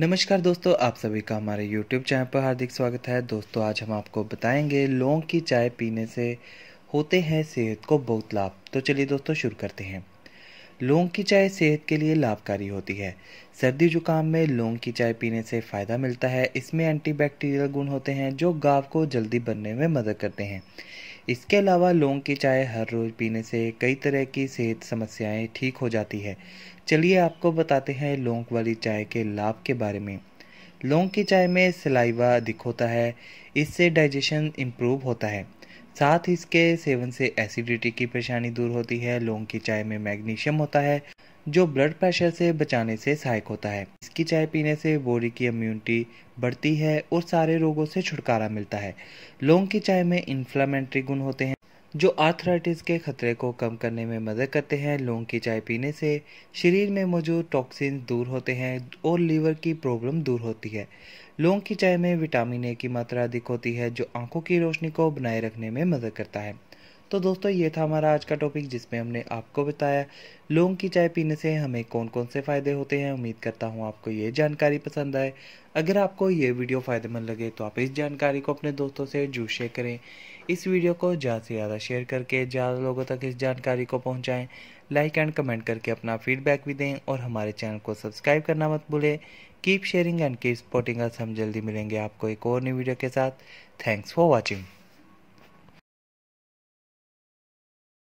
नमस्कार दोस्तों आप सभी का हमारे YouTube चैनल पर हार्दिक स्वागत है दोस्तों आज हम आपको बताएंगे लौंग की चाय पीने से होते हैं सेहत को बहुत लाभ तो चलिए दोस्तों शुरू करते हैं लौंग की चाय सेहत के लिए लाभकारी होती है सर्दी जुकाम में लौंग की चाय पीने से फ़ायदा मिलता है इसमें एंटीबैक्टीरियल गुण होते हैं जो गाव को जल्दी बनने में मदद करते हैं इसके अलावा लौंग की चाय हर रोज़ पीने से कई तरह की सेहत समस्याएं ठीक हो जाती है चलिए आपको बताते हैं लौंग वाली चाय के लाभ के बारे में लौंग की चाय में सिलाइवा अधिक होता है इससे डाइजेशन इम्प्रूव होता है साथ इसके सेवन से एसिडिटी की परेशानी दूर होती है लौंग की चाय में मैग्नीशियम होता है जो ब्लड प्रेशर से बचाने से सहायक होता है इसकी चाय पीने से बोरी की इम्यूनिटी बढ़ती है और सारे रोगों से छुटकारा मिलता है लौंग की चाय में इन्फ्लामेंट्री गुण होते हैं जो आर्थराइटिस के खतरे को कम करने में मदद करते हैं लौंग की चाय पीने से शरीर में मौजूद टॉक्सिन दूर होते हैं और लीवर की प्रॉब्लम दूर होती है लौंग की चाय में विटामिन ए की मात्रा अधिक होती है जो आंखों की रोशनी को बनाए रखने में मदद करता है तो दोस्तों ये था हमारा आज का टॉपिक जिसमें हमने आपको बताया लौंग की चाय पीने से हमें कौन कौन से फ़ायदे होते हैं उम्मीद करता हूँ आपको ये जानकारी पसंद आए अगर आपको ये वीडियो फ़ायदेमंद लगे तो आप इस जानकारी को अपने दोस्तों से जू शेयर करें इस वीडियो को ज़्यादा से ज़्यादा शेयर करके ज़्यादा लोगों तक इस जानकारी को पहुँचाएँ लाइक एंड कमेंट करके अपना फीडबैक भी दें और हमारे चैनल को सब्सक्राइब करना मत भूलें keep sharing and keep supporting us हम जल्दी मिलेंगे आपको एक और नई वीडियो के साथ थैंक्स फॉर वॉचिंग